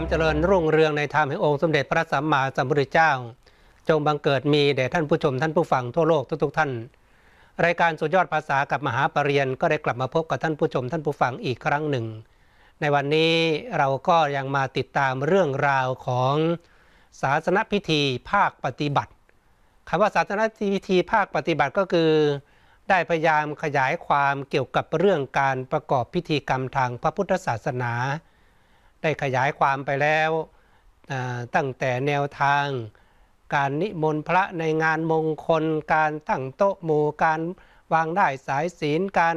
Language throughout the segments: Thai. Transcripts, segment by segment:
ความเจริญรุ่งเรืองในธรรมแห่งองค์สมเด็จพระสัมมาสัมพุทธเจ้า จงบังเกิดมีแด่ท่านผู้ชมท่านผู้ฟังทั่วโลกทุกๆท่าน รายการสุดยอดภาษากับมหาปรริญญาก็ได้กลับมาพบกับท่านผู้ชมท่านผู้ฟังอีกครั้งหนึ่ง ในวันนี้เราก็ยังมาติดตามเรื่องราวของศาสนพิธีภาคปฏิบัติคำว่าศาสนพิธีภาคปฏิบัติก็คือ ได้พยายามขยายความเกี่ยวกับเรื่องการประกอบพิธีกรรมทางพระพุทธศาสนาได้ขยายความไปแล้วตั้งแต่แนวทาง การนิมนต์พระในงานมงคล การตั้งโต๊ะหมู่การวางได้สายศีลการ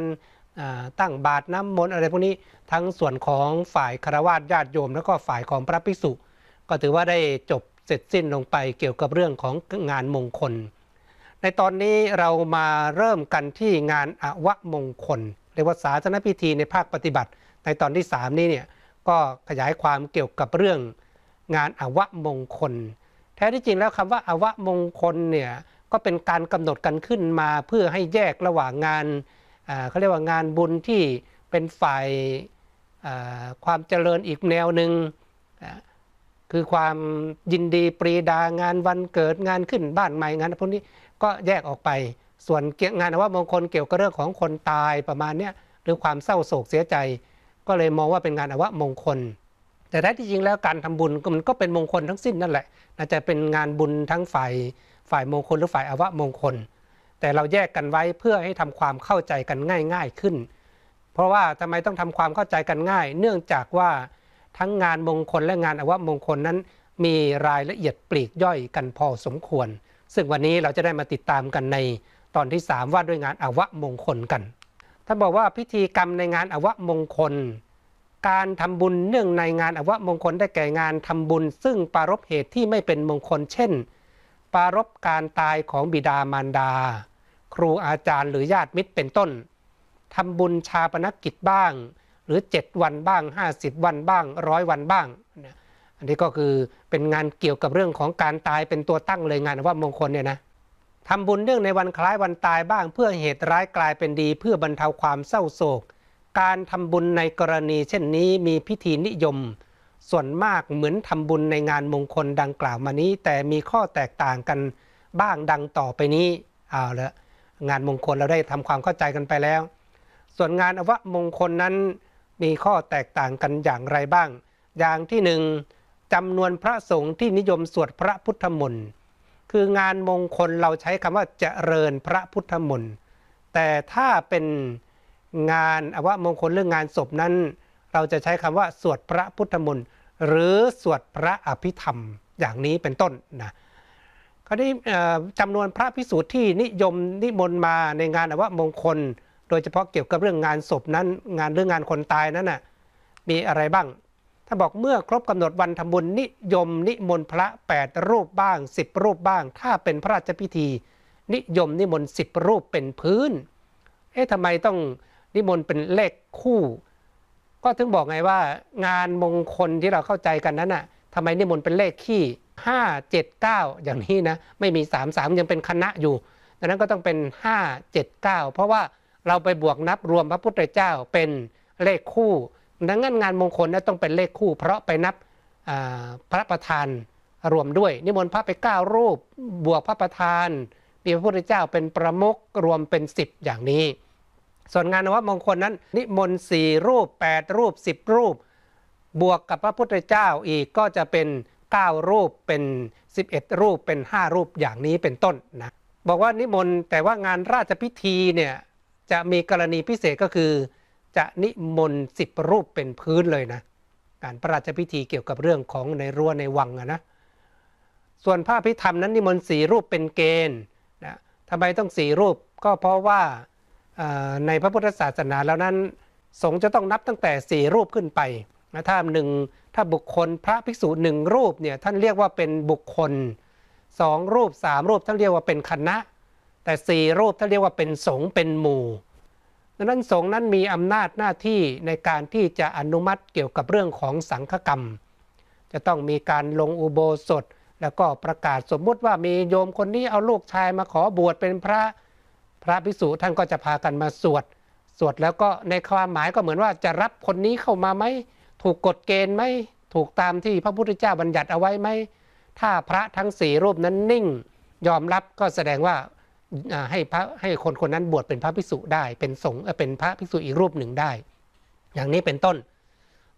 ตั้งบาตรน้ำมนต์อะไรพวกนี้ทั้งส่วนของฝ่ายคารวะญาติโยม แล้วก็ฝ่ายของพระภิกษุ ก็ถือว่าได้จบเสร็จสิ้นลงไปเกี่ยวกับเรื่องของงานมงคล ในตอนนี้เรามาเริ่มกันที่งานอวมงคลเรียกว่าสาธารณพิธีในภาคปฏิบัติในตอนที่ 3 นี้เนี่ยก็ขยายความเกี่ยวกับเรื่องงานอวมงคล แท้ที่จริงแล้วคำว่า อวมงคลเนี่ยก็เป็นการกำหนดกันขึ้นมาเพื่อให้แยกระหว่างงานเขาเรียกว่างานบุญที่เป็นฝ่ายความเจริญอีกแนวหนึ่งคือความยินดีปรีดางานวันเกิดงานขึ้นบ้านใหม่งานพวกนี้ก็แยกออกไป ส่วนงาน อวมงคล เกี่ยวกับเรื่องของคนตายประมาณนี้หรือความเศร้าโศกเสียใจก็เลยมองว่าเป็นงานอวมงคล แต่แท้ที่จริงแล้วการทำบุญมันก็เป็นมงคลทั้งสิ้นนั่นแหละอาจจะเป็นงานบุญทั้งฝ่ายฝ่ายมงคลหรือฝ่ายอวมงคล แต่เราแยกกันไว้เพื่อให้ทำความเข้าใจกันง่าย ๆขึ้น เพราะว่าทำไมต้องทำความเข้าใจกันง่าย เนื่องจากว่าทั้งงานมงคลและงานอวมงคลนั้น มีรายละเอียดปลีกย่อยกันพอสมควร ซึ่งวันนี้เราจะได้มาติดตามกันในตอนที่ 3ว่าด้วยงานอวมงคลกันท่านบอกว่าพิธีกรรมในงานอวมงคล การทำบุญเนื่องในงานอวมงคลได้แก่งานทำบุญ ซึ่งปารบเหตุที่ไม่เป็นมงคล เช่น ปารบการตายของบิดามารดา ครูอาจารย์หรือญาติมิตรเป็นต้น ทำบุญชาปนกกิจบ้าง หรือ 7 วันบ้าง 50 วันบ้างร้อยวันบ้างอันนี้ก็คือเป็นงานเกี่ยวกับเรื่องของการตายเป็นตัวตั้งเลยงานว่มงคลเนี่ยนะทำบุญเนื่องในวันคล้ายวันตายบ้าง เพื่อเหตุร้ายกลายเป็นดีเพื่อบรรเทาความเศร้าโศก การทำบุญในกรณี เช่นนี้มีพิธีนิยม ส่วนมากเหมือนทำบุญในงานมงคลดังกล่าวมานี้ แต่มีข้อแตกต่างกันบ้างดังต่อไปนี้เอาละงานมงคลเราได้ทำความเข้าใจกันไปแล้ว ส่วนงานอวมงคลนั้นมีข้อแตกต่างกันอย่างไรบ้าง อย่างที่หนึ่งจำนวนพระสงฆ์ที่นิยมสวดพระพุทธมนต์คืองานมงคลเราใช้คำว่าเจริญพระพุทธมนต์แต่ถ้าเป็นงานอาวมงคลเรื่องงานศพนั้น เราจะใช้คำว่าสวดพระพุทธมนต์หรือสวดพระอภิธรรมอย่างนี้เป็นต้นนะคราวนี้จำนวนพระพิสูจน์ที่นิยมนิมนต์มาในงานอาวมงคล โดยเฉพาะเกี่ยวกับเรื่องงานศพนั้น งานเรื่องงานคนตายนั้นนะ่ะมีอะไรบ้างท่านบอกเมื่อครบกำหนดวันทำบุญนิยม นิมนต์พระ 8รูปบ้าง10 รูปบ้างถ้าเป็นพระราชพิธี นิยมนิมนต์10รูปเป็นพื้น เอ๊ะทำไมต้องนิมนต์เป็นเลขคู่ ก็ถึงบอกไงว่างานมงคลที่เราเข้าใจกันนั้นน่ะทำไมนิมนต์เป็นเลขขี้ห้าเจ็ดเก้าอย่างนี้นะไม่มีสามสามยังเป็นคณะอยู่ดังนั้นก็ต้องเป็นห้าเจ็ดเก้าเพราะว่าเราไปบวกนับรวมพระพุทธเจ้าเป็นเลขคู่ดังนั้นงานมงคลนะต้องเป็นเลขคู่เพราะไปนับพระประธานรวมด้วย นิมนต์พระไป 9 รูป บวกพระประธานมีพระพุทธเจ้าเป็นประมุขรวมเป็น10อย่างนี้ส่วนงานวัดมงคลนั้น นิมนต์สี่รูป8รูป10รูปบวกกับพระพุทธเจ้าอีกก็จะเป็น 9 รูปเป็น 11 รูปเป็น5รูปอย่างนี้เป็นต้นนะบอกว่านิมนต์แต่ว่างานราชพิธีเนี่ยจะมีกรณีพิเศษก็คือจะนิมนต์สิบรูปเป็นพื้นเลยนะ การพระราชพิธีเกี่ยวกับเรื่องของในรั้วในวังนะส่วนพระพิธรรมนั้นนิมนต์สี่รูปเป็นเกณฑ์นะทำไมต้องสี่รูปก็เพราะว่าในพระพุทธศาสนาแล้วนั้น สงฆ์จะต้องนับตั้งแต่สี่รูปขึ้นไปนะถ้าหนึ่งถ้าบุคคลพระภิกษุหนึ่งรูปเนี่ยท่านเรียกว่าเป็นบุคคลสองรูปสามรูปท่านเรียกว่าเป็นคณะแต่สี่รูปท่านเรียกว่าเป็นสงฆ์เป็นหมู่ดังนั้นสงฆ์นั้นมีอำนาจหน้าที่ในการที่จะอนุมัติเกี่ยวกับเรื่องของสังฆกรรม จะต้องมีการลงอุโบสถ แล้วก็ประกาศสมมุติว่ามีโยมคนนี้เอาลูกชายมาขอบวชเป็นพระพระภิกษุท่านก็จะพากันมาสวดสวดแล้วก็ในความหมายก็เหมือนว่าจะรับคนนี้เข้ามาไหมถูกกฎเกณฑ์ไหมถูกตามที่พระพุทธเจ้าบัญญัติเอาไว้ไหมถ้าพระทั้งสี่รูปนั้นนิ่ง ยอมรับก็แสดงว่าให้พระให้คนคนนั้นบวชเป็นพระภิกษุได้ เป็นสงฆ์เป็นพระภิกษุอีกรูปหนึ่งได้ อย่างนี้เป็นต้น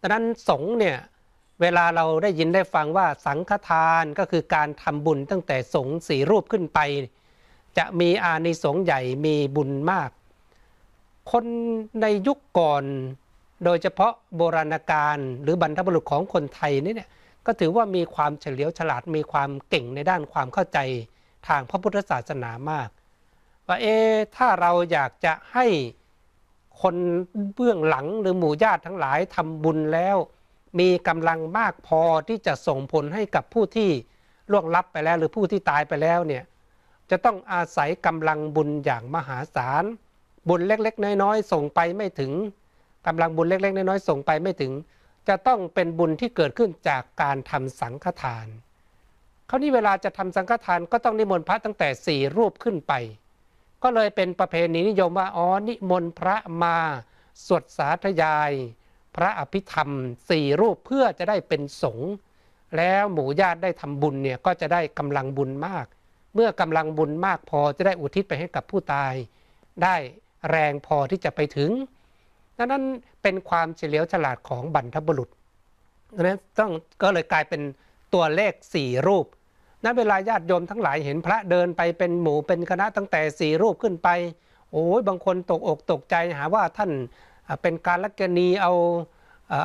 ดังนั้นสงฆ์เนี่ยเวลาเราได้ยินได้ฟังว่าสังฆทานก็คือการทำบุญตั้งแต่สงฆ์สี่รูปขึ้นไป จะมีอานิสงส์ใหญ่มีบุญมาก คนในยุคก่อนโดยเฉพาะโบราณกาลหรือบรรพบุรุษของคนไทยนี่เนี่ยก็ถือว่ามีความเฉลียวฉลาดมีความเก่งในด้านความเข้าใจทางพระพุทธศาสนามากว่าเอ๊ถ้าเราอยากจะให้คนเบื้องหลังหรือหมู่ญาติทั้งหลายทำบุญแล้ว มีกำลังมากพอที่จะส่งผลให้กับผู้ที่ล่วงลับไปแล้ว หรือผู้ที่ตายไปแล้วเนี่ยจะต้องอาศัยกำลังบุญอย่างมหาศาลบุญเล็กๆ น้อยๆ ส่งไปไม่ถึงกำลังบุญเล็กๆ น้อยๆส่งไปไม่ถึง จะต้องเป็นบุญที่เกิดขึ้นจากการทำสังฆทาน คราวนี้เวลาจะทำสังฆทานก็ต้องนิมนต์พระตั้งแต่สี่รูปขึ้นไปก็เลยเป็นประเพณีนิยมว่าอ๋อนิมนต์พระมา สวดสาธยาย พระอภิธรรมสี่รูปเพื่อจะได้เป็นสงฆ์แล้วหมู่ญาติได้ทำบุญเนี่ยก็จะได้กำลังบุญมาก เมื่อกำลังบุญมากพอจะได้อุทิศไปให้กับผู้ตายได้แรงพอที่จะไปถึงดังนั้น เป็นความเฉลียวฉลาดของบรรพบุรุษดังนั้นต้องก็เลยกลายเป็นตัวเลขสี่รูปนั้นเวลาญาติโยมทั้งหลายเห็นพระเดินไปเป็นหมู่ เป็นคณะตั้งแต่สี่รูปขึ้นไปโอ้ยบางคนตกอกตกใจหาว่าท่านเป็นการลักณีเอา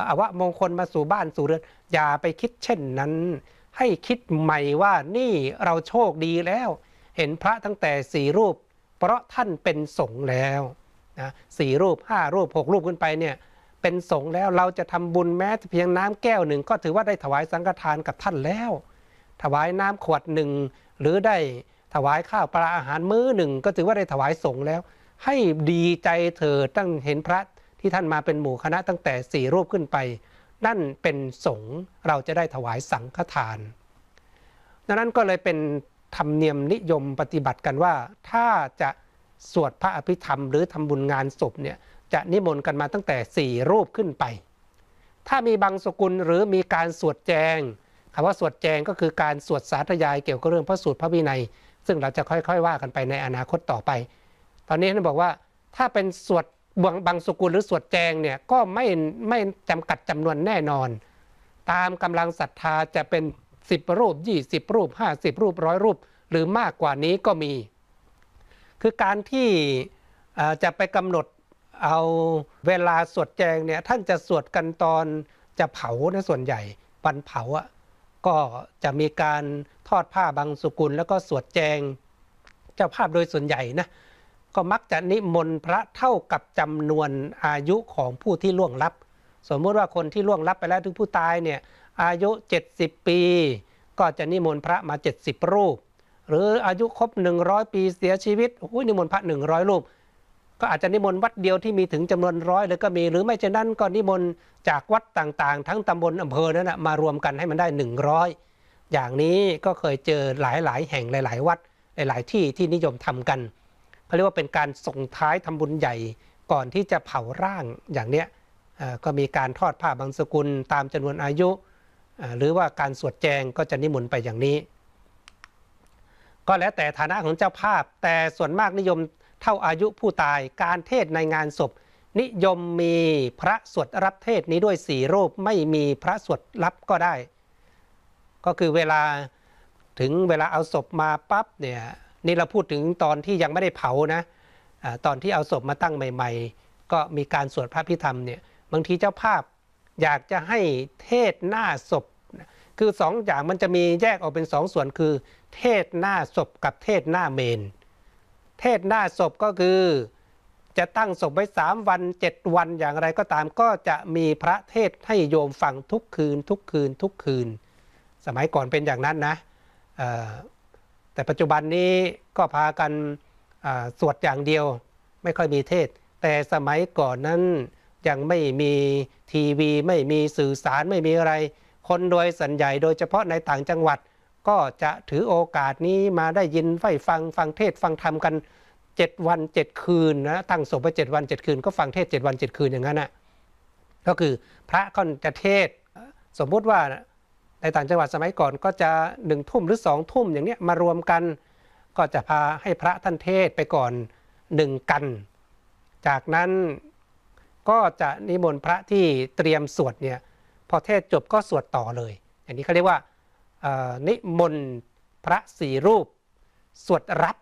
อาวะมงคลมาสู่บ้านสู่เรือนอย่าไปคิดเช่นนั้น ให้คิดใหม่ว่านี่เราโชคดีแล้ว เห็นพระตั้งแต่สี่รูป เพราะท่านเป็นสงฆ์แล้วนะสี่รูปห้ารูปหกรูปขึ้นไปเนี่ยเป็นสงฆ์แล้วเราจะทำบุญแม้เพียงน้ำแก้วหนึ่งก็ถือว่าได้ถวายสังฆทานกับท่านแล้วถวายน้ำขวดหนึ่งหรือได้ถวายข้าวปลาอาหารมื้อหนึ่งก็ถือว่าได้ถวายสงแล้ว ให้ดีใจเถิดตั้งเห็นพระที่ท่านมาเป็นหมู่คณะตั้งแต่สี่รูปขึ้นไปนั่นเป็นสงเราจะได้ถวายสังฆทานดังนั้นก็เลยเป็นธรรมเนียมนิยมปฏิบัติกันว่า ถ้าจะสวดพระอภิธรรม หรือทำบุญงานศพเนี่ยจะนิมนต์กันมาตั้งแต่สี่รูปขึ้นไป ถ้ามีบางสกุลหรือมีการสวดแจงคำว่าสวดแจงก็คือการสวดสาธยายเกี่ยวกับเรื่องพระสูตรพระวินัย ซึ่งเราจะค่อยๆ ว่ากันไปในอนาคตต่อไป ตอนนี้ท่านบอกว่าถ้าเป็นสวดบางบางสกุล หรือสวดแจงเนี่ยก็ไม่ไม่จำกัดจำนวนแน่นอน ตามกำลังศรัทธาจะเป็น10รูป20 รูป 50 รูปร้อยรูป หรือมากกว่านี้ก็มี คือการที่จะไปกำหนดเอาเวลาสวดแจงเนี่ยท่านจะสวดกันตอนจะเผาในส่วนใหญ่วันเผาอะก็จะมีการทอดผ้าบางสุกุลแล้วก็สวดแจงเจ้าภาพโดยส่วนใหญ่นะก็มักจะนิมนต์พระเท่ากับจำนวนอายุของผู้ที่ล่วงลับ สมมุติว่าคนที่ล่วงลับไปแล้วถึงผู้ตายเนี่ย อายุ 70 ปี ก็จะนิมนต์พระมา 70 รูป หรืออายุครบ 100 ปีเสียชีวิตโอ้ยนิมนต์พระ 100 รูปก็อาจจะนิมนต์วัดเดียวที่มีถึงจำนวนร้อยเลยก็มีหรือไม่เช่นนั้นก็นิมนต์จากวัดต่างๆ ทั้งตำบลอำเภอนั่นนะมารวมกันให้มันได้ 100 อย่างนี้ก็เคยเจอหลายๆ แห่งหลายๆ วัดหลายๆที่ที่นิยมทำกันเขาเรียกว่าเป็นการส่งท้าย ทำบุญใหญ่ก่อนที่จะเผาร่างอย่างเนี้ยก็มีการทอดผ้าบางสกุลตามจำนวนอายุหรือว่าการสวดแจงก็จะนิมนต์ไปอย่างนี้ ก็แล้วแต่ฐานะของเจ้าภาพแต่ส่วนมากนิยมเท่าอายุผู้ตายการเทศในงานศพ นิยมมีพระสวดรับเทศนี้ด้วยสี่รูปไม่มีพระสวดรับก็ได้ ก็คือเวลาถึงเวลาเอาศพมาปั๊บเนี่ยนี่เราพูดถึงตอนที่ยังไม่ได้เผานะอะตอนที่เอาศพมาตั้งใหม่ๆ ก็มีการสวดพระพิธรรมเนี่ยบางทีเจ้าภาพอยากจะให้เทศหน้าศพคือสองอย่างมันจะมีแยกออกเป็นสองส่วนคือเทศหน้าศพกับเทศหน้าเมนเทศหน้าศพก็คือจะตั้งศพไว้สามวันเจ็ดวันอย่างไรก็ตามก็จะมีพระเทศให้โยมฟังทุกคืนทุกคืนทุกคืน สมัยก่อนเป็นอย่างนั้นนะแต่ปัจจุบันนี้ก็พากันสวดอย่างเดียวไม่ค่อยมีเทศแต่สมัยก่อนนั้นยังไม่มีทีวีไม่มีสื่อสารไม่มีอะไรคนโดยสัญญ่โดยเฉพาะในต่างจังหวัดก็จะถือโอกาสนี้มาได้ยินไ่ฟังฟังเทศฟังธรรมกัน7วัน 7 คืนนะ ตั้งศพไปเจ็ดวัน 7 คืนก็ฟังเทศ7วัน 7 คืนอย่างนั้นนะก็คือพระก็จะเทศสมมุติว่าในต่างจังหวัดสมัยก่อนก็จะหนึ่งทุ่มหรือสองทุ่มอย่างนี้มารวมกัน ก็จะพาให้พระท่านเทศไปก่อนหนึ่งกัน จากนั้นก็จะนิมนต์พระที่เตรียมสวดเนี่ยพอเทศจบก็สวดต่อเลยอย่างนี้เขาเรียกว่านิมนต์พระสี่รูปสวดรับ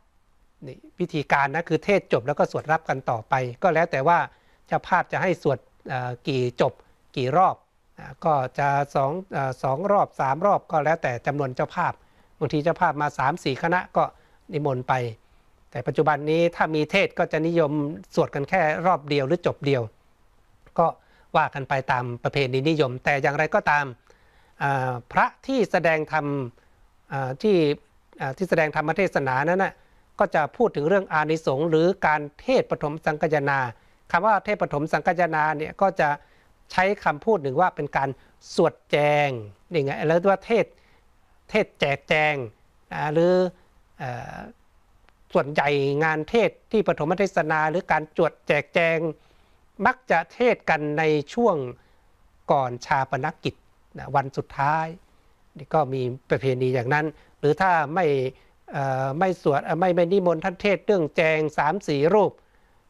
นี่วิธีการนะคือเทศจบแล้วก็สวดรับกันต่อไป ก็แล้วแต่ว่าเจ้าภาพจะให้สวดกี่จบกี่รอบ ก็จะสองสองรอบสามรอบก็แล้วแต่จำนวนเจ้าภาพบางทีเจ้าภาพมา3่คณะก็นิมนต์ไป แต่ปัจจุบันนี้ถ้ามีเทศก็จะนิยมสวดกันแค่รอบเดียวหรือจบเดียว ก็ว่ากันไปตามประเพณีนิยม แต่อย่างไรก็ตามพระที่แสดงธรรมที่ที่แสดงธรรมเทศนานั้นนะก็จะพูดถึงเรื่องอานิสงส์หรือการเทศปฐมสังกยนา คำว่าเทศปฐมสังกยนาเนี่ยก็จะใช้คำพูดหนึ่งว่าเป็นการสวดแจง นี่ไงแล้วว่าเทศเทศแจกแจงหรือส่วนใหญ่งานเทศที่ปฐมเทศนา หรือการจวดแจกแจง มักจะเทศกันในช่วงก่อนชาปนกิจวันสุดท้ายนี่ก็มีประเพณีอย่างนั้น หรือถ้าไม่ไม่สวดไม่ไม่นิมนต์ท่านเทศเรื่องแจงสามสี่รูป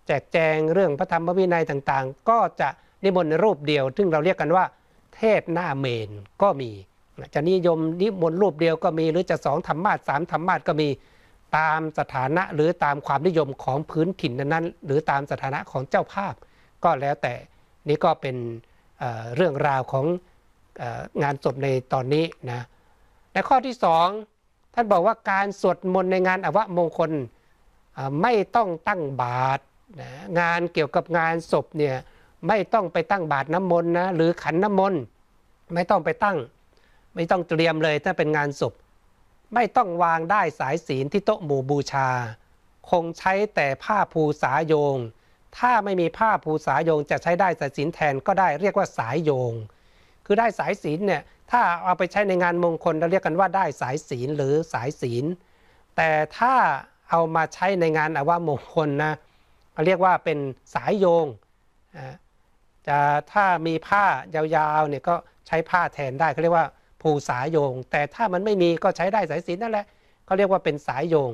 แจกแจงเรื่องพระธรรมวินัยต่างๆ ก็จะนิมนต์รูปเดียว ซึ่งเราเรียกกันว่า เทศหน้าเมนก็มี จะนิยมนิมนต์รูปเดียวก็มีหรือจะสองธรรมาสสามธรรมาสก็มีตามสถานะหรือตามความนิยมของพื้นถิ่นนั้นๆ หรือตามสถานะของเจ้าภาพ ก็แล้วแต่ นี่ก็เป็นเรื่องราวของงานศพในตอนนี้นะและข้อที่สองท่านบอกว่าการสวดมนต์ในงานอวมงคลไม่ต้องตั้งบาตรนะงานเกี่ยวกับงานศพเนี่ยไม่ต้องไปตั้งบาตรน้ำมนต์นะหรือขันน้ำมนต์ไม่ต้องไปตั้ง ไม่ต้องเตรียมเลยถ้าเป็นงานศพไม่ต้องวางได้สายศีลที่โต๊ะหมู่บูชา คงใช้แต่ผ้าภูสาโยง ถ้าไม่มีผ้าภูสาโยง จะใช้ได้สายศีลแทนก็ได้เรียกว่าสายโยงคือได้สายศีลเนี่ยถ้าเอาไปใช้ในงานมงคลเราเรียกกันว่าได้สายศีลหรือสายศีล แต่ถ้าเอามาใช้ในงานอาวามงคลนะเราเรียกว่าเป็นสายโยงจะถ้ามีผ้ายาวๆเนี่ยก็ใช้ผ้าแทนได้เขาเรียกว่าผูสายโยง แต่ถ้ามันไม่มีก็ใช้ได้สายศีลนั่นแหละเขาเรียกว่าเป็นสายโยง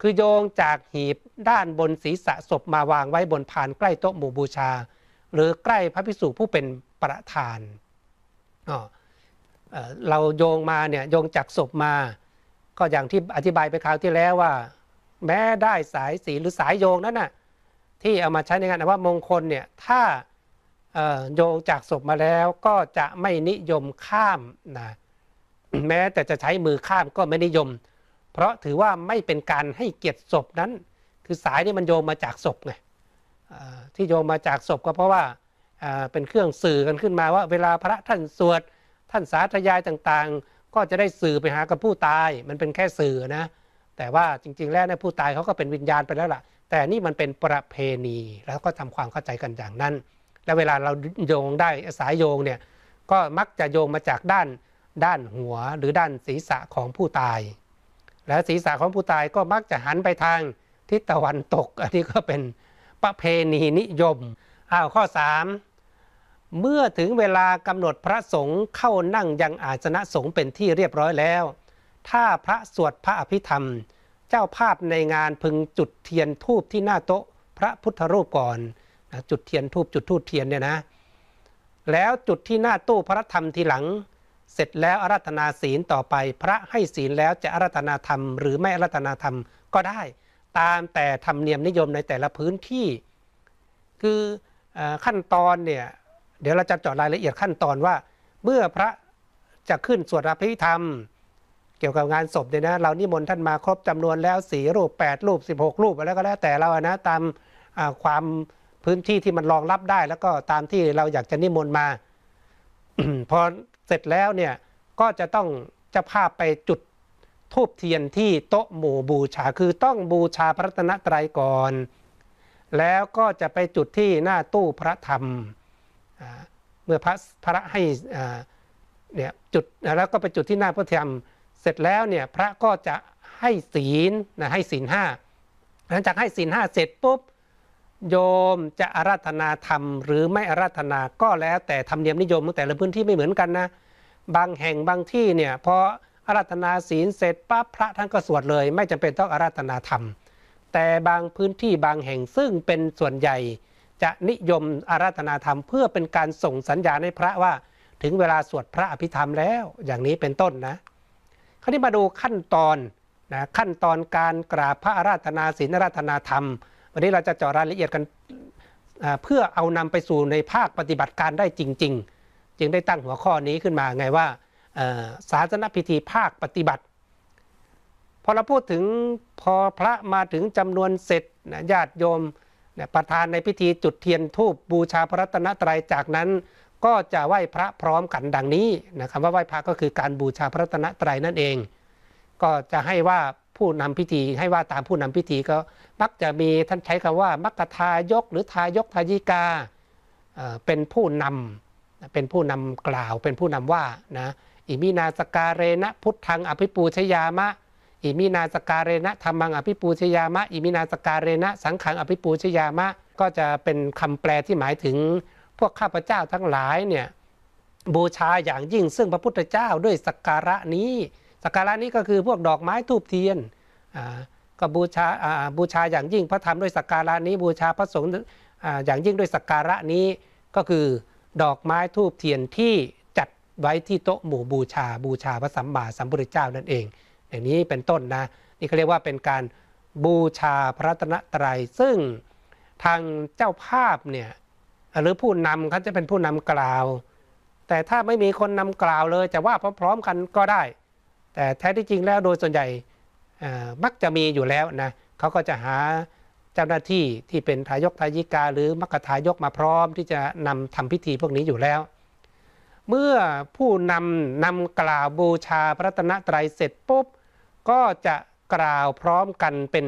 คือโยงจากหีบด้านบนศีรษะศพมาวางไว้บนผานใกล้โต๊ะหมู่บูชา หรือใกล้พระภิกษุผู้เป็นประธานเราโยงมาเนี่ยโยงจากศพมา ก็อย่างที่อธิบายไปคราวที่แล้วว่า แม้ได้สายสีหรือสายโยงนั้นน่ะที่เอามาใช้ในงาน่าวมงคลเนี่ยถ้าโยงจากศพมาแล้วก็จะไม่นิยมข้ามนะแม้แต่จะใช้มือข้ามก็ไม่นิยม เพราะถือว่าไม่เป็นการให้เกียรติศพนั้น คือสายนี่มันโยงมาจากศพไงที่โยงมาจากศพก็เพราะว่าเป็นเครื่องสื่อกันขึ้นมาว่า เวลาพระท่านสวดท่านสาธยายต่างๆ ก็จะได้สื่อไปหากับผู้ตาย มันเป็นแค่สื่อนะแต่ว่าจริงๆแล้วเนี่ยผู้ตายเขาก็เป็นวิญญาณไปแล้วล่ะ แต่นี่มันเป็นประเพณีแล้วก็ทำความเข้าใจกันอย่างนั้น และเวลาเราโยงได้สายโยงเนี่ยก็มักจะโยงมาจากด้านด้านหัว หรือด้านศีรษะของผู้ตาย และศีรษะของผู้ตายก็มักจะหันไปทางทิศตะวันตกอันนี้ก็เป็นประเพณีนิยมอ้าวข้อ3เมื่อถึงเวลากำหนดพระสงฆ์เข้านั่งยังอาสนะสงฆ์เป็นที่เรียบร้อยแล้ว ถ้าพระสวดพระอภิธรรม เจ้าภาพในงานพึงจุดเทียนทูบที่หน้าโต๊ะพระพุทธรูปก่อนจุดเทียนทูบจุดทูบเทียนเนี่ยนะ แล้วจุดที่หน้าตู้พระธรรมทีหลัง เสร็จแล้วอารัธนาศีลต่อไปพระให้ศีลแล้วจะอารัธนาธรรม หรือไม่อารัธนาธรรมก็ได้ตามแต่ธรรมเนียมนิยมในแต่ละพื้นที่ คือขั้นตอนเนี่ยเดี๋ยวเราจะเจาะรายละเอียดขั้นตอนว่าเมื่อพระจะขึ้นสวดอภิธรรม เกี่ยวกับงานศพเนี่ยนะ เรานิมนต์ท่านมาครบจำนวนแล้วสี่รูปแปดรูปสิบหกรูปแล้วก็แล้วแต่เรานะตามความพื้นที่ที่มันรองรับได้ แล้วก็ตามที่เราอยากจะนิมนต์มาพอเสร็จแล้วเนี่ยก็จะต้องจะพาไปจุดทูบเทียนที่โต๊ะหมู่บูชาคือต้องบูชาพระตนะไตรก่อน แล้วก็จะไปจุดที่หน้าตู้พระธรรมเมื่อพระพระให้เนี่ยจุดแล้วก็ไปจุดที่หน้าพระธรรมเสร็จแล้วเนี่ยพระก็จะให้ศีลนะให้ศีลห้าหลังจากให้ศีลห้าเสร็จปุ๊บโยมจะอาราธนาธรรม หรือไม่อาราธนาก็แล้วแต่ธรรมเนียมนิยมแต่ละพื้นที่ไม่เหมือนกันนะ บางแห่งบางที่เนี่ยพออาราธนาศีลเสร็จปั๊บพระ ท่านก็สวดเลย ไม่จำเป็นต้องอาราธนาธรรม แต่บางพื้นที่บางแห่งซึ่งเป็นส่วนใหญ่จะนิยมอาราธนาธรรมเพื่อเป็นการส่งสัญญาณให้พระว่าถึงเวลาสวดพระอภิธรรมแล้วอย่างนี้เป็นต้นนะคราวนี้มาดูขั้นตอนนะขั้นตอนการกราบพระอาราธนาศีลอาราธนาธรรม วันนี้เราจะเจาะรายละเอียดกันเพื่อเอานำไปสู่ในภาคปฏิบัติการได้จริง ๆ จึงได้ตั้งหัวข้อนี้ขึ้นมาไงว่าศาสนพิธีภาคปฏิบัติ พอเราพูดถึงพอพระมาถึงจำนวนเสร็จนะญาติโยมประธานในพิธีจุดเทียนทูบบูชาพระรัตนตรัยจากนั้น ก็จะไหว้พระพร้อมกันดังนี้นะคำว่าไหว้พระก็คือการบูชาพระรัตนตรัยนั่นเอง ก็จะให้ว่าผู้นำพิธี ให้ว่าตามผู้นำพิธีก็มักจะมีท่านใช้คำว่ามักทายกหรือทายกทายิกาเป็นผู้นำเป็นผู้นำกล่าวเป็นผู้นำว่านะอิมินาสการเรนะพุทธังอภิปูชยามะอิมินาสการเรณะธรรมังอภิปูชยามะอิมินาสการเรณะสังขังอภิปูชยามะ ก็จะเป็นคำแปลที่หมายถึงพวกข้าพเจ้าทั้งหลายเนี่ยบูชาอย่างยิ่งซึ่งพระพุทธเจ้าด้วยสักการะนี้สักการะนี้ก็คือพวกดอกไม้ทูบเทียนก็บูชาบูชาอย่างยิ่งพระธรรมด้วยสักการะนี้บูชาพระสงฆ์อย่างยิ่งด้วยสักการะนี้ก็คือ ดอกไม้ทูบเทียนที่จัดไว้ที่โต๊ะหมู่บูชาบูชาพระสัมมาสัมพุทธเจ้านั่นเองอย่างนี้เป็นต้นนะนี่เขาเรียกว่าเป็นการบูชาพระตนะตรัย ซึ่งทางเจ้าภาพเนี่ยหรือผู้นำเขาจะเป็นผู้นำกล่าว แต่ถ้าไม่มีคนนำกล่าวเลยจะว่าพร้อมๆกันก็ได้ แต่แท้ที่จริงแล้วโดยส่วนใหญ่มักจะมีอยู่แล้วนะเขาก็จะหาเจ้าหน้าที่ที่เป็นทายกทายิกาหรือมัคทายกมาพร้อม ที่จะนำทำพิธีพวกนี้อยู่แล้ว เมื่อผู้นำนำกล่าวบูชาพระตนะตรัยเสร็จปุ๊บก็จะกล่าวพร้อมกันเป็น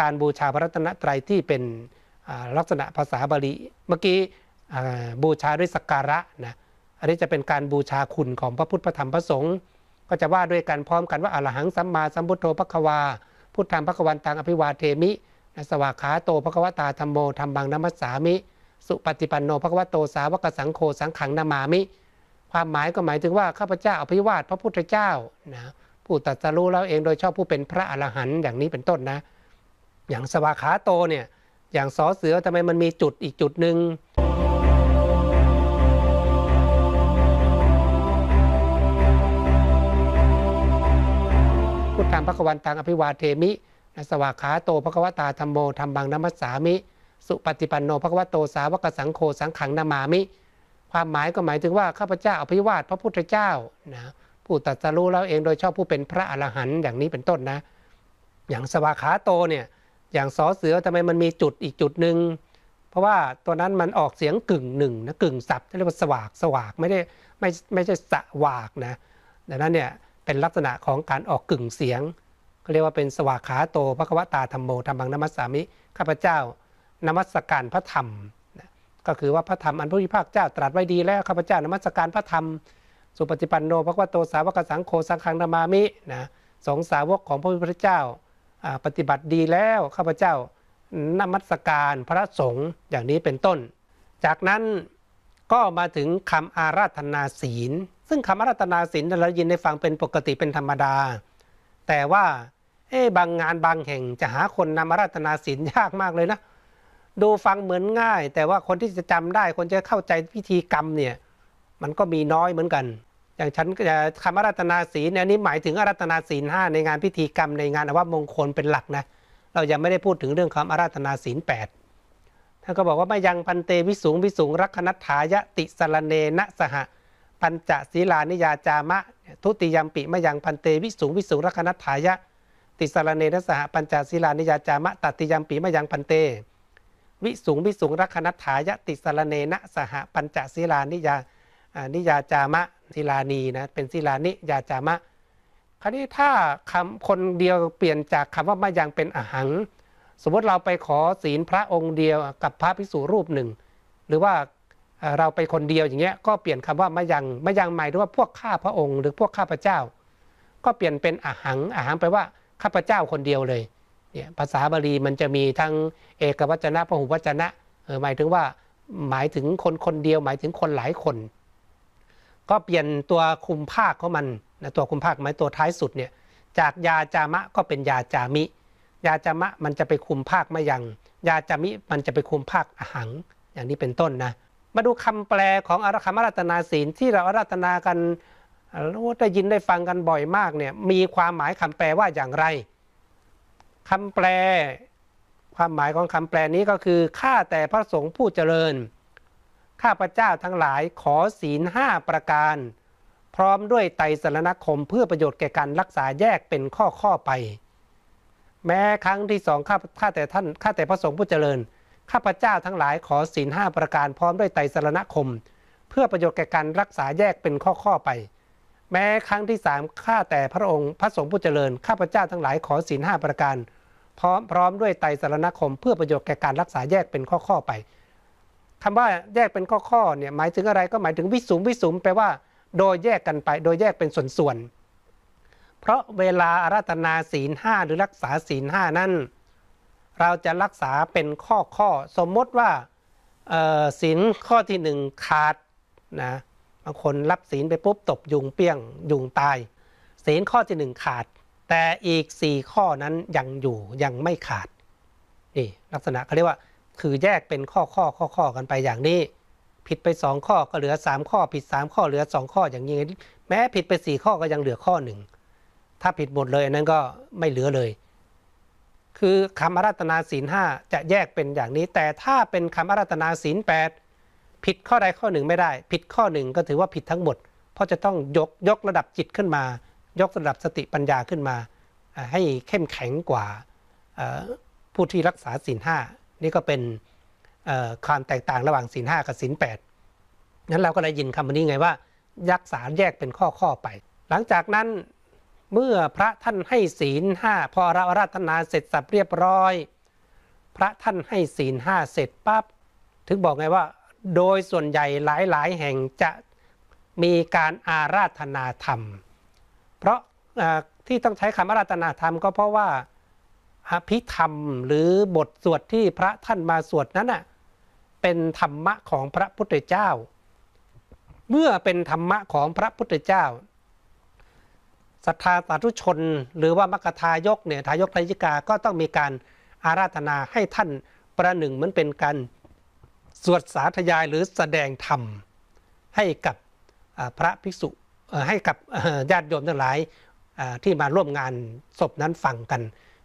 การบูชาพระรัตนตรัยที่เป็นลักษณะภาษาบาลี เมื่อกี้บูชาด้วยสักการะนะ อันนี้จะเป็นการบูชาคุณของพระพุทธธรรมพระสงฆ์ก็จะว่าด้วยกันพร้อมกันว่าอรหังสัมมาสัมพุทโธพระควาพุทธังพระควันตังอภิวาเทมิ สวากขาโตพระควตาธรรมโมธรรมบังนัมัสสามิ สุปฏิปันโนพระควโตสาวกสังโฆสังขังนามามิ ความหมายก็หมายถึงว่าข้าพเจ้าอภิวาทพระพุทธเจ้านะผู้ตัดสรู้แล้วเองโดยชอบผู้เป็นพระอรหันต์อย่างนี้เป็นต้นนะ อย่างสวาขาโตเนี่ยอย่างสอเสือทำไมมันมีจุดอีกจุดหนึ่งพุทธังพระกวันตังอภิวาเทมิสวาขาโตพระกวตาธรรมโมธรรมบังนัมัสสามิ สุปฏิปันโนพระกวโตสาวกสังโฆสังขังนามามิ ความหมายก็หมายถึงว่าข้าพเจ้าอภิวาทพระพุทธเจ้านะผู้ตัดสรู้แล้วเองโดยชอบผู้เป็นพระอรหันต์อย่างนี้เป็นต้นนะ อย่างสวาขาโตเนี่ยอย่างสอเสือทำไมมันมีจุดอีกจุดหนึ่งเพราะว่าตัวนั้นมันออกเสียงกึ่งหนึ่งนะกึ่งสับเรียกว่าสวากสวากไม่ได้ไม่ไม่ใช่สวากนะดังนั้นเนี่ยเป็นลักษณะของการออกกึ่งเสียงเขาเรียกว่าเป็นสวากขาโตพระกวตาธรรมโมธรรมังนมัสสามิข้าพเจ้านมัสการพระธรรมก็คือว่าพระธรรมอันพระพิพากเจ้าตรัสไว้ดีแล้วข้าพเจ้านมัสการพระธรรมสุปฏิปันโนพระวโตสาวกสังโฆสังฆังนามามินะสงสาวกของพระพุทธเจ้าปฏิบัติดีแล้วข้าพเจ้านมัสการพระสงฆ์อย่างนี้เป็นต้น จากนั้นก็มาถึงคำอาราธนาศีลซึ่งคำอาราธนาศีลเรายินได้ฟังเป็นปกติเป็นธรรมดา แต่ว่าเอ๊บางงานบางแห่ง จะหาคนนำอาราธนาศีลยากมากเลยนะ ดูฟังเหมือนง่าย แต่ว่าคนที่จะจำได้คนจะเข้าใจพิธีกรรมเนี่ยมันก็มีน้อยเหมือนกันอย่างฉันจะคำอารัตนาศีลเนี่ยนี่หมายถึงอารัตนาศีลห้าในงานพิธีกรรมในงานอวมงคลเป็นหลักนะ เรายังไม่ได้พูดถึงเรื่องคำอารัตนาศีลแปดท่านก็บอกว่าไมายังพันเตวิสูงวิสูงรักนัฐายะติ สรเนนะสหปัญจศีลานิยาจามะ ทุติยมปิไมายังพันเตวิสูงวิสูงรักนัฐายะติสรเนนะสหปัญจศีลานิยาจามะตติยมปิไมายังพันเตวิสูงวิสูงรักนัฐายะติสรเนนะสหปัญจศีลานิยานิยาจามะศิลานีนะเป็นศิลานิยาจามะคราวนี้ถ้าคำคนเดียวเปลี่ยนจากคำว่ามายังเป็นอหัง สมมติเราไปขอศีลพระองค์เดียวกับพระภิกษุรูปหนึ่ง หรือว่าเราไปคนเดียวอย่างเงี้ยก็เปลี่ยนคำว่ามายังมายังหมายถึงว่าพวกข้าพระองค์ หรือพวกข้าพระเจ้า ก็เปลี่ยนเป็นอหังอหังแปลว่าข้าพระเจ้าคนเดียวเลยเนี่ยภาษาบาลีมันจะมีทั้งเอกวัจนะพหุวจนะหมายถึงว่าหมายถึงคนคนเดียว หมายถึงคนหลายคนก็เปลี่ยนตัวคุมภาคของมันนะตัวคุมภาคหมายตัวท้ายสุดเนี่ยจากยาจามะก็เป็นยาจามิ ยาจามะมันจะไปคุมภาคมายังยาจามิมันจะไปคุมภาคอหังอย่างนี้เป็นต้นนะมาดูคำแปลของอารคามรัตนาศีลที่เราอารัตนากันได้ยินได้ฟังกันบ่อยมากเนี่ยมีความหมายคำแปลว่าอย่างไร คำแปลความหมายของคำแปลนี้ก็คือข้าแต่พระสงฆ์ผู้เจริญข้าพเจ้าทั้งหลายขอศีลห้าประการ พร้อมด้วยไตสรณคมเพื่อประโยชน์แก่การรักษาแยกเป็นข้อข้อไป แม้ครั้งที่สองข้าข้าแต่ท่านข้าแต่พระสงฆ์ผู้เจริญข้าพเจ้าทั้งหลายขอศีลห้าประการพร้อมด้วยไตสรณคม เพื่อประโยชน์แก่การรักษาแยกเป็นข้อข้อไป แม้ครั้งที่สามข้าแต่พระองค์พระสงฆ์ผู้เจริญข้าพเจ้าทั้งหลายขอศีลห้าประการพร้อมพร้อมด้วยไตสรณคม เพื่อประโยชน์แก่การรักษาแยกเป็นข้อข้อไปคำว่าแยกเป็นข้อๆเนี่ยหมายถึงอะไรก็หมายถึงวิสุมวิสุมแปลว่า โดยแยกกันไปโดยแยกเป็นส่วนๆเพราะเวลาอาราธนาศีลห้าหรือรักษาศีลห้านั้นเราจะรักษาเป็นข้อ ๆ สมมติว่าศีลข้อที่หนึ่งขาดนะบางคนรับศีลไปปุ๊บตกยุงเปี้ยงยุงตาย ศีลข้อที่หนึ่งขาด แต่อีกสี่ข้อนั้นยังอยู่ยังไม่ขาดนี่ลักษณะเขาเรียกว่าคือแยกเป็นข้อข้อข้อข้อกันไปอย่างนี้ ผิดไปสองข้อก็เหลือสามข้อ ผิดสามข้อเหลือสองข้ออย่างนี้แม้ผิดไปสี่ข้อก็ยังเหลือข้อหนึ่งถ้าผิดหมดเลยนั้นก็ไม่เหลือเลย คือคำอารัตนาศีลห้าจะแยกเป็นอย่างนี้ แต่ถ้าเป็นคำอารัตนาศีลแปดผิดข้อใดข้อหนึ่งไม่ได้ผิดข้อหนึ่งก็ถือว่าผิดทั้งหมดเพราะจะต้องยกยกระดับจิตขึ้นมา ยกระดับสติปัญญาขึ้นมา ให้เข้มแข็งกว่าผู้ที่รักษาศีลห้านี่ก็เป็นความแตกต่างระหว่างศีลห้ากับศีลแปดนั้นเราก็เลยยินคำนี้ไงว่ายักษาแยกเป็นข้อข้อไป หลังจากนั้นเมื่อพระท่านให้ศีลห้าพอเราราธนาเสร็จสับเรียบร้อย พระท่านให้ศีลห้าเสร็จปั๊บถึงบอกไงว่าโดยส่วนใหญ่หลายๆแห่งจะมีการอาราธนาธรรม เพราะที่ต้องใช้คำอาราธนาธรรมก็เพราะว่าอภิธรรม หรือบทสวดที่พระท่านมาสวดนั้นน่ะเป็นธรรมะของพระพุทธเจ้า เมื่อเป็นธรรมะของพระพุทธเจ้าศรัทธาสาธุชน หรือว่ามกทายกเนี่ยทายกทายิกาก็ต้องมีการอาราธนาให้ท่านประหนึ่งเหมือนเป็นการสวดสาธยายหรือแสดงธรรม ให้กับพระภิกษุให้กับญาติโยมทั้งหลายที่มาร่วมงานศพนั้นฟังกัน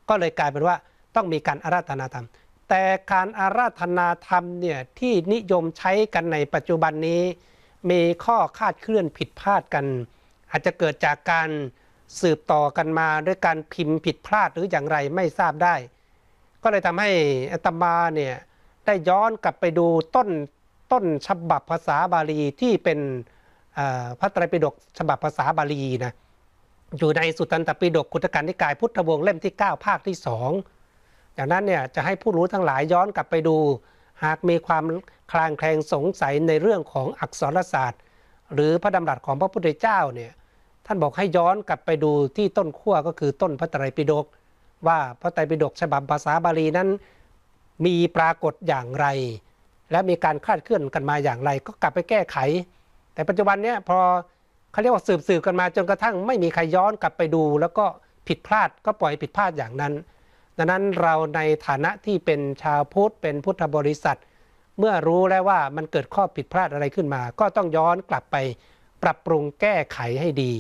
ก็เลยกลายเป็นว่าต้องมีการอาราธนาธรรม แต่การอาราธนาธรรมเนี่ยที่นิยมใช้กันในปัจจุบันนี้ มีข้อคาดเคลื่อนผิดพลาดกัน อาจจะเกิดจากการสืบต่อกันมาด้วยการพิมพ์ผิดพลาดหรืออย่างไรไม่ทราบได้ ก็เลยทำให้อัตมาเนี่ยได้ย้อนกลับไปดูต้นต้นฉบับภาษาบาลีที่เป็นพระไตรปิฎกฉบับภาษาบาลีนะอยู่ในสุตตันตปิฎกกุตการนิกาย พุทธวงศ์เล่มที่ 9 ภาคที่สองจากนั้นเนี่ยจะให้ผู้รู้ทั้งหลายย้อนกลับไปดู หากมีความคลางแคลงสงสัยในเรื่องของอักษรศาสตร์หรือพระดำรัสของพระพุทธเจ้าเนี่ยท่านบอกให้ย้อนกลับไปดูที่ต้นขั้วก็คือต้นพระไตรปิฎกว่าพระไตรปิฎกฉบับภาษาบาลีนั้น มีปรากฏอย่างไร และมีการคลาดเคลื่อนกันมาอย่างไร ก็กลับไปแก้ไข แต่ปัจจุบันเนี่ยพอเขาเรียกว่าสืบสืบกันมาจนกระทั่ง ไม่มีใครย้อนกลับไปดู แล้วก็ผิดพลาดก็ปล่อยผิดพลาดอย่างนั้น ดังนั้นเราในฐานะที่เป็นชาวพุทธเป็นพุทธบริษัท เมื่อรู้แล้วว่ามันเกิดข้อผิดพลาดอะไรขึ้นมา ก็ต้องย้อนกลับไปปรับปรุงแก้ไขให้ดี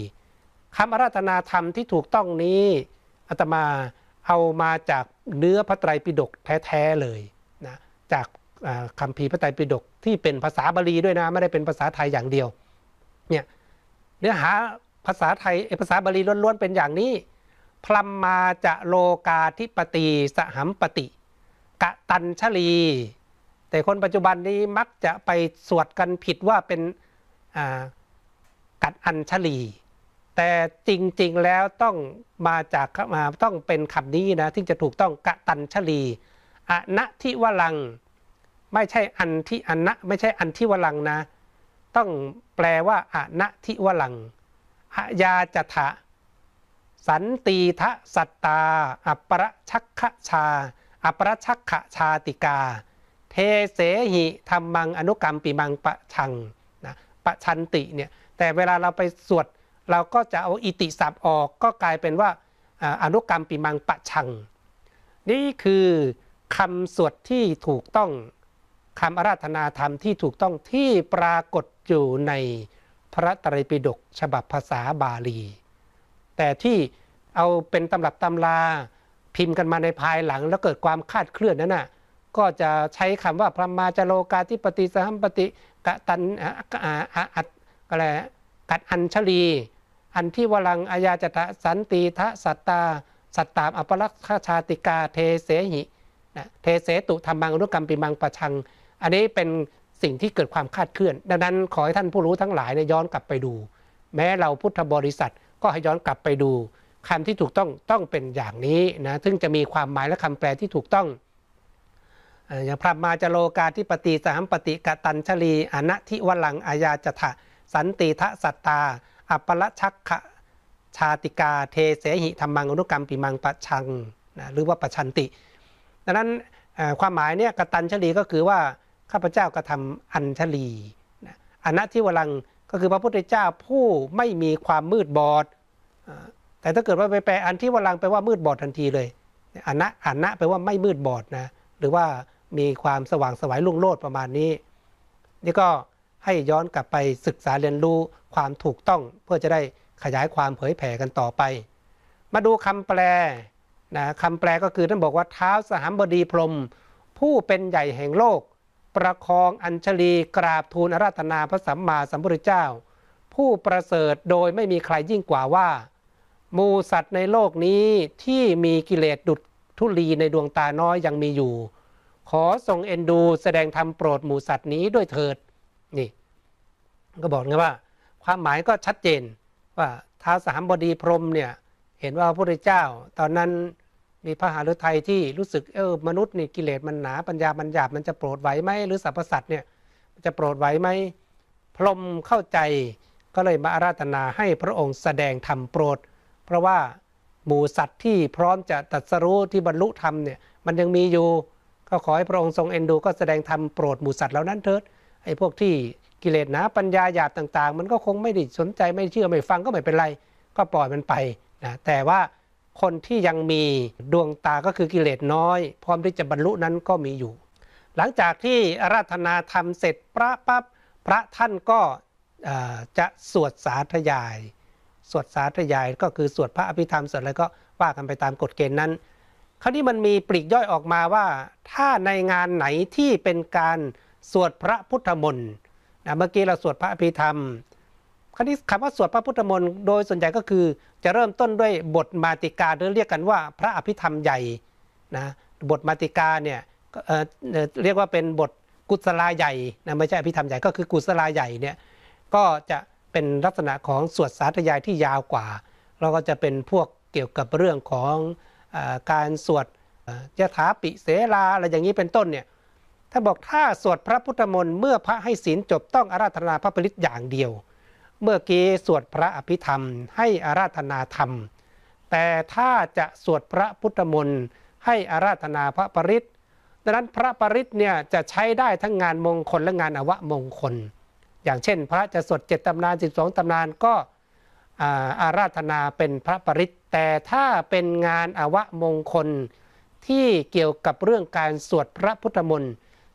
คำอาราธนาธรรมที่ถูกต้องนี้อาตมาเอามาจากเนื้อพระไตรปิฎกแท้ๆเลยนะจากคำพีพระไตรปิฎกที่เป็นภาษาบาลีด้วยนะไม่ได้เป็นภาษาไทยอย่างเดียวเนี่ยเนื้อหาภาษาไทยภาษาบาลีล้วนๆเป็นอย่างนี้พรมมาจะโลกาธิปติสหัมปติกะตันชลี แต่คนปัจจุบันนี้มักจะไปสวดกันผิดว่าเป็นกัดอันชลี แต่จริงๆแล้วต้องมาจากมาต้องเป็นคำนี้นะที่จะถูกต้องกะตันชลีอะนะทิวลัง ไม่ใช่อันที่อันนะไม่ใช่อันทิวลังนะต้องแปลว่าอะนะทิวลังอายาจทะสันตีทะสัตตาอัปรชักขชาอัปรชักขชาติกา เทเสหิธรรมังอนุกรรมปีมังปะชัง นะ ปะชันติเนี่ย แต่เวลาเราไปสวดเราก็จะเอาอิติสับออกก็กลายเป็นว่าอนุกรรมปีมังปะชัง นี่คือคำสวดที่ถูกต้องคำอาราธนาธรรมที่ถูกต้องที่ปรากฏอยู่ในพระตรปิฎกฉบับภาษาบาลี แต่ที่เอาเป็นตำรับตำราพิมพ์กันมาในภายหลัง แล้วเกิดความคาดเคลื่อนนั้นน่ะก็จะใช้คำว่าพระมาจโลกาธิปติสหัมปติกะตันอัดอะไรกัดอัญชลี อันที่วลังอายาจตะสันติทะสัตตา สัตตามอปลักษชาติกาเทเสหินะเทเสตุธรรมังอนุกรรมปิมังประชัง อันนี้เป็นสิ่งที่เกิดความคาดเคลื่อน ดังนั้นขอให้ท่านผู้รู้ทั้งหลายเนี่ยย้อนกลับไปดู แม้เราพุทธบริษัทก็ให้ย้อนกลับไปดูคำที่ถูกต้องต้องเป็นอย่างนี้นะซึ่งจะมีความหมายและคำแปลที่ถูกต้องอย่างพระมาจโลกาธิปติสามปฏิกตัญชลีอนัทิวลังอายาจทะสันติทะสัตตา อัปละชักขะชาติกาเทเสหิธรรมังอนุกรรมปิมังปะชังนะหรือว่าปะชันติ ดังนั้นความหมายเนี่ยกตัญชลีก็คือว่าข้าพเจ้ากระทำอัญชลีอนัตทิวลังก็คือพระพุทธเจ้าผู้ไม่มีความมืดบอด แต่ถ้าเกิดว่าไปแปลอันที่วลังแปลว่ามืดบอดทันทีเลย อนะอนนะแปลว่าไม่มืดบอดนะ หรือว่ามีความสว่างสวายลุ่งโลดประมาณนี้ นี่ก็ให้ย้อนกลับไปศึกษาเรียนรู้ ความถูกต้องเพื่อจะได้ขยายความเผยแผ่กันต่อไป มาดูคำแปลนะคำแปลก็คือท่านบอกว่าเท้าสหัมบดีพรมผู้เป็นใหญ่แห่งโลกประคองอัญชลีกราบทูลอาราธนาพระสัมมาสัมพุทธเจ้า ผู้ประเสริฐโดยไม่มีใครยิ่งกว่าว่า มูสัตว์ในโลกนี้ที่มีกิเลสดุดทุลีในดวงตาน้อยยังมีอยู่ ขอทรงเอ็นดูแสดงธรรมโปรดหมูสัตว์นี้ด้วยเถิดนี่ ก็บอกไงว่า ความหมายก็ชัดเจนว่าท้าสามบดีพรมเนี่ย เห็นว่าพระพุทธเจ้า ตอนนั้นมีพระหาฤทัยที่รู้สึกเออมนุษย์นี่กิเลสมันหนาปัญญามันหยาบมันจะโปรดไหวไหมหรือสรรพสัตว์เนี่ยจะโปรดไหวไหมพรมเข้าใจก็เลยมาอาราธนาให้พระองค์แสดงธรรมโปรด เพราะว่าหมู่สัตว์ที่พร้อมจะตัดสรู้ที่บรรลุธรรมเนี่ยมันยังมีอยู่ก็ขอให้พระองค์ทรงเอ็นดู ก็แสดงธรรมโปรดหมู่สัตว์เหล่านั้นเถิดไอ้พวกที่กิเลสหนาปัญญาหยาบต่างๆ มันก็คงไม่ได้สนใจ ไม่เชื่อไม่ฟังก็ไม่เป็นไร ก็ปล่อยมันไปนะแต่ว่าคนที่ยังมีดวงตาก็คือกิเลสน้อย พร้อมที่จะบรรลุนั้นก็มีอยู่ หลังจากที่อาราธนารมเสร็จพระปั๊บพระท่านก็จะสวดสาธยาย สวดสาธยายก็คือสวดพระอภิธรรมสวดอะไรก็ว่ากันไปตามกฎเกณฑ์นั้น คราวนี้มันมีปลีกย่อยออกมาว่าถ้าในงานไหนที่เป็นการสวดพระพุทธมนต์เมื่อกี้เราสวดพระอภิธรรมคำนี้คำว่าสวดพระพุทธมนต์โดยส่วนใหญ่ก็คือจะเริ่มต้นด้วยบทมาติกาหรือเรียกกันว่าพระอภิธรรมใหญ่ นะ บทมาติกาเนี่ยเรียกว่าเป็นบทกุศลาใหญ่ นะ ไม่ใช่อภิธรรมใหญ่ ก็คือกุศลาใหญ่เนี่ยก็จะเป็นลักษณะของสวดสาธยายที่ยาวกว่า เราก็จะเป็นพวกเกี่ยวกับเรื่องของอการสวดยถาปิเสลาอะไรอย่างนี้เป็นต้นเนี่ย ถ้าบอกถ้าสวดพระพุทธมนต์เมื่อพระให้ศีลจบต้องอาราธนาพระปริตอย่างเดียวเมื่อกี้สวดพระอภิธรรม ให้อาราธนาธรรม แต่ถ้าจะสวดพระพุทธมนต์ให้อาราธนาพระปริศดังนั้นพระปริศเนี่ยจะใช้ได้ทั้งงานมงคลและงานอวมงคล อย่างเช่นพระจะสวดเจ็ดตำนานสสิบองตำนานก็อาราธนาเป็นพระปริศแต่ถ้าเป็นงานอวมงคล ที่เกี่ยวกับเรื่องการสวดพระพุทธมนต์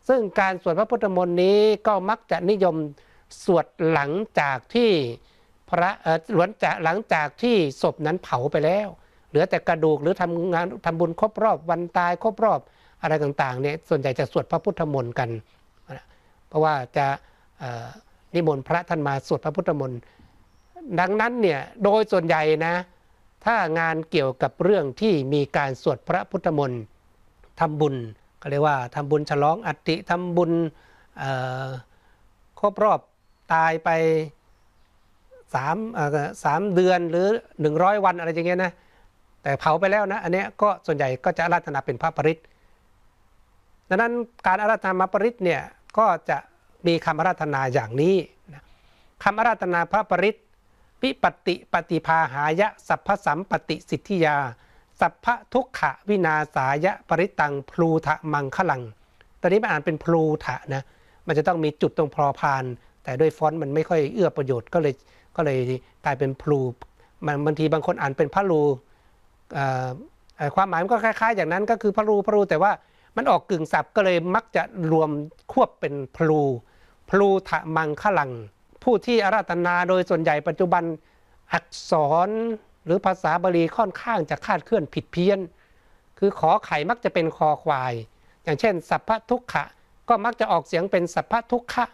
ซึ่งการสวดพระพุทธมนต์นี้ก็มักจะนิยมสวดหลังจากที่พระหลังจากหลังจากที่ศพนั้นเผาไปแล้วเหลือแต่กระดูกหรือทำงานทำบุญครบรอบวันตายครบรอบอะไรต่างๆเนี่ยส่วนใหญ่จะสวดพระพุทธมนต์กัน เพราะว่าจะนิมนต์พระท่านมาสวดพระพุทธมนต์ดังนั้นเนี่ยโดยส่วนใหญ่นะ ถ้างานเกี่ยวกับเรื่องที่มีการสวดพระพุทธมนต์ทำบุญก็เรียกว่าทำบุญฉลองอัติทำบุญครบรอบตายไปสามสามเดือนหรือหนึ่งร้อยวันอะไรอย่างเงี้ยนะ แต่เผาไปแล้วนะ อันเนี้ยก็ ส่วนใหญ่ก็จะอาราธนาเป็นพระปริศดังนั้นการอาราธนามาปริศเนี่ย ก็จะมีคำอาราธนาอย่างนี้ คำอาราธนาพระปริศวิปติปฏิภาหายะสัพพสัมปติสิทธิยา สัพพทุกขะวินาสายะ ปริตัง พลูทะมังคลัง ตอนนี้มันอ่านเป็นพลูทะนะ มันจะต้องมีจุดตรงพอพานแต่ด้วยฟอนต์มันไม่ค่อยเอื้อประโยชน์ก็เลยก็เลยกลายเป็นพลูมันบางทีบางคนอ่านเป็นพระลูความหมายมันก็คล้ายๆ อย่างนั้นก็คือพระลูพระลู แต่ว่ามันออกกึ่งสับก็เลยมักจะรวมควบเป็นพลู พลูทะมังขลัง ผู้ที่อาราธนาโดยส่วนใหญ่ปัจจุบันอักษร หรือภาษาบาลีค่อนข้างจะคาดเคลื่อนผิดเพี้ยน คือขอไข่มักจะเป็นคอควาย อย่างเช่นสัพพทุกขะก็มักจะออกเสียงเป็นสัพพทุกขะ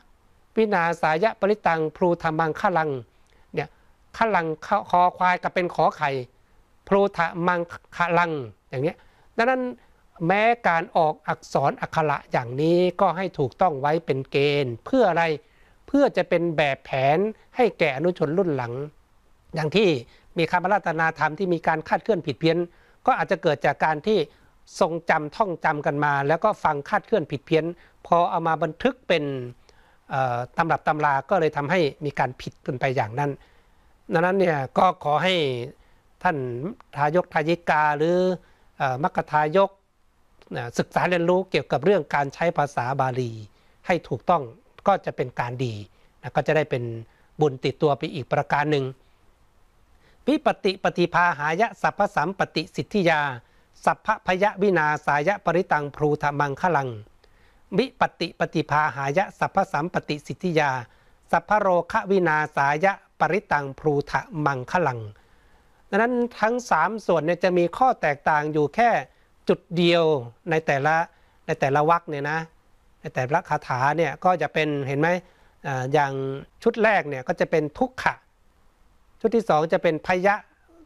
วินาสายะปริตังพลูธรรมังขลังเนี่ยขลังคอควายกับเป็นขอไข่พลูธรรมังขลังอย่างเนี้ยดังนั้นแม้การออกอักษรอักขระอย่างนี้ก็ให้ถูกต้องไว้เป็นเกณฑ์ เพื่ออะไรเพื่อจะเป็นแบบแผนให้แก่อนุชนรุ่นหลัง อย่างที่มีคำรัตนาธรรมที่มีการคาดเคลื่อนผิดเพี้ยน ก็อาจจะเกิดจากการที่ทรงจำท่องจำกันมา แล้วก็ฟังคาดเคลื่อนผิดเพี้ยน พอเอามาบันทึกเป็นตำรับตำราก็เลยทำให้มีการผิดกันไปอย่างนั้น ดังนั้นเนี่ย ก็ขอให้ท่านทายกทายิกาหรือมักทายกศึกษาเรียนรู้เกี่ยวกับเรื่องการใช้ภาษาบาลี ให้ถูกต้องก็จะเป็นการดีนะก็จะได้เป็นบุญติดตัวไปอีกประการหนึ่งวิปติปฏิภาหายะสัพพสัมปติสิทธิยาสัพพพยะวินาสายะปริตังพรูธมังคลังวิปฏิปฏิภาหายะสัพพสัมปติสิทธิยา สัพพโรควินาสายะปริตังพลูทะมังคลัง ดังนั้นทั้ง 3 ส่วนเนี่ยจะมีข้อแตกต่างอยู่แค่จุดเดียวในแต่ละในแต่ละวรรคเนี่ยนะ ในแต่ละคาถาเนี่ยก็จะเป็นเห็นไหมอย่างชุดแรกเนี่ยก็จะเป็นทุกขะ ชุดที่2จะเป็นพยะ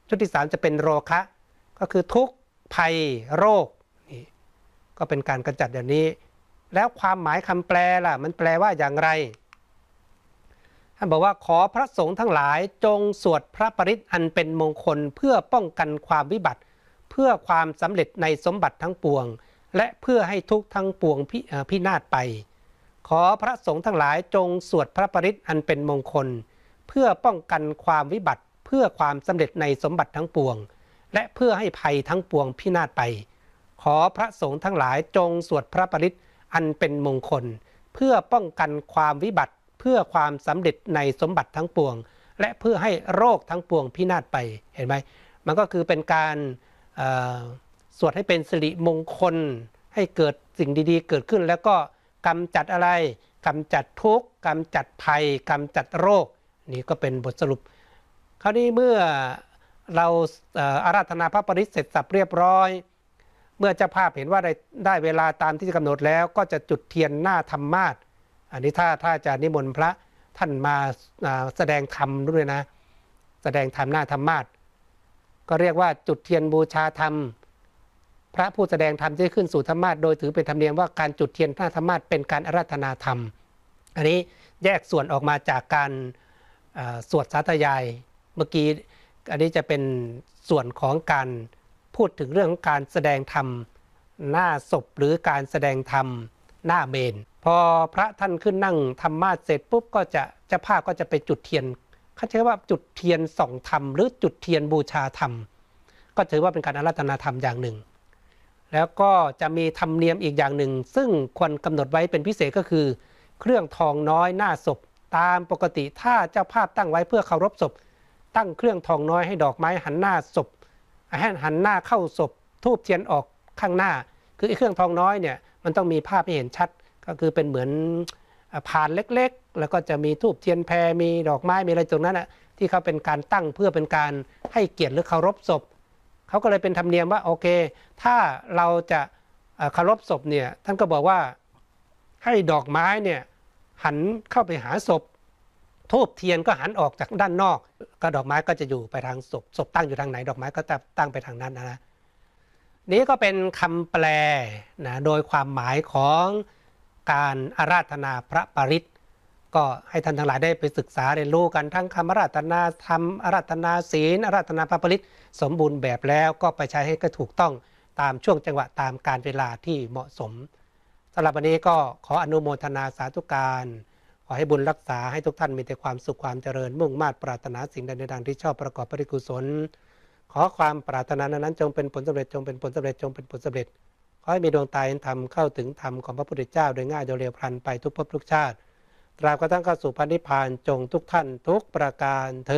ชุดที่3จะเป็นโรคะ ก็คือทุกภัยโรคนี่ก็เป็นการกระจัดอย่างนี้แล้วความหมายคำแปลล่ะมันแปลว่าอย่างไร ท่านบอกว่า ขอพระสงฆ์ทั้งหลายจงสวดพระปริตอันเป็นมงคล เพื่อป้องกันความวิบัติ เพื่อความสำเร็จในสมบัติทั้งปวง และเพื่อให้ทุกทั้งปวงพิพินาศไป ขอพระสงฆ์ทั้งหลายจง สวดพระปริตอันเป็นมงคล เพื่อป้องกันความวิบัติเพื่อความสำเร็จในสมบัติทั้งปวง และเพื่อให้ภัยทั้งปวงพินาศไป ขอพระสงฆ์ทั้งหลายจง สวดพระปริตอันเป็นมงคลเพื่อป้องกันความวิบัติเพื่อความสำเร็จในสมบัติทั้งปวง และเพื่อให้โรคทั้งปวงพินาศไปเห็นไหมมันก็คือเป็นการสวดให้เป็นสิริมงคลให้เกิดสิ่งดี ๆ เกิดขึ้น แล้วก็กำจัดอะไรกำจัดทุกข์กำจัดภัยกำจัดโรคนี่ก็เป็นบทสรุป คราวนี้เมื่อเราอาราธนาพระปริศเสร็จสับเรียบร้อยเมื่อเจ้าภาพเห็นว่าได้ได้เวลาตามที่กำหนดแล้วก็จะจุดเทียนหน้าธรรมาสอันนี้ถ้าถ้าจะนิมนต์พระท่านมาแสดงธรรมด้วยนะ แสดงธรรมหน้าธรรมาสก็เรียกว่าจุดเทียนบูชาธรรม พระผู้แสดงธรรมจะขึ้นสู่ธรรมาสโดยถือเป็นธรรมเนียมว่าการจุดเทียนหน้าธรรมาสเป็นการอารัธนาธรรม อันนี้แยกส่วนออกมาจากการสวดสาธยายเมื่อกี้อันนี้จะเป็นส่วนของการพูดถึงเรื่องของการแสดงธรรมหน้าศพหรือการแสดงธรรมหน้าเมนพอพระท่านขึ้นนั่งธรรมาสเสร็จปุ๊บก็จะจะภาพก็จะไปจุดเทียนเขาใช้ว่าจุดเทียนส่องธรรมหรือ จุดเทียนบูชาธรรมก็ถือว่าเป็นการอารัธนาธรรมอย่างหนึ่ง แล้วก็จะมีธรรมเนียมอีกอย่างหนึ่ง ซึ่งควรกำหนดไว้เป็นพิเศษก็คือ เครื่องทองน้อยหน้าศพตามปกติถ้าเจ้าภาพตั้งไว้เพื่อเคารพศพตั้งเครื่องทองน้อยให้ดอกไม้หันหน้าศพให้หันหน้าเข้าศพทูบเทียนออกข้างหน้าคือไอ้เครื่องทองน้อยเนี่ยมันต้องมีภาพให้เห็นชัด ก็คือเป็นเหมือนผานเล็กๆ แล้วก็จะมีทูบเทียนแพรมีดอกไม้มีอะไรตรงนั้นอ่ะที่เขาเป็นการตั้งเพื่อเป็นการให้เกียรติหรือเคารพศพเขาก็เลยเป็นธรรมเนียมว่าโอเค ถ้าเราจะเคารพศพเนี่ยท่านก็บอกว่าให้ดอกไม้เนี่ยหันเข้าไปหาศพทูบเทียนก็หันออกจากด้านนอกก็ดอกไม้ก็จะอยู่ไปทางศพศพตั้งอยู่ทางไหนดอกไม้ ก็จะตั้งไปทางนั้นนะ นี้ก็เป็นคำแปลนะโดยความหมายของการอาราธนาพระปริศก็ให้ท่านทั้งหลายได้ไปศึกษาเรียนรู้กันทั้งคำอาราธนาธรรมอาราธนาศีลอาราธนาพระปริศสมบูรณ์แบบแล้วก็ไปใช้ให้ก็ถูกต้องตามช่วงจังหวะตามการเวลาที่เหมาะสมสำหรับวันนี้ก็ขออนุโมทนาสาธุการขอให้บุญรักษาให้ทุกท่านมีแต่ความสุขความเจริญ มุ่งมา่ปรารถนาสิ่งใดในดังที่ชอบประกอบปริกุศล ขอความปรารถนานั้นจงเป็นผลสำเร็จจงเป็นผลสำเร็จ จงเป็นผลสำเร็จ ขอให้มีดวงตาเห็นธรรมเข้าถึงธรรมของพระพุทธเจ้าโดยง่ายโดยเร็วพลันไปทุกภพทุกชาติตราบกระทั่งเข้าสู่พันธิพานจงทุกท่านทุกประการเธ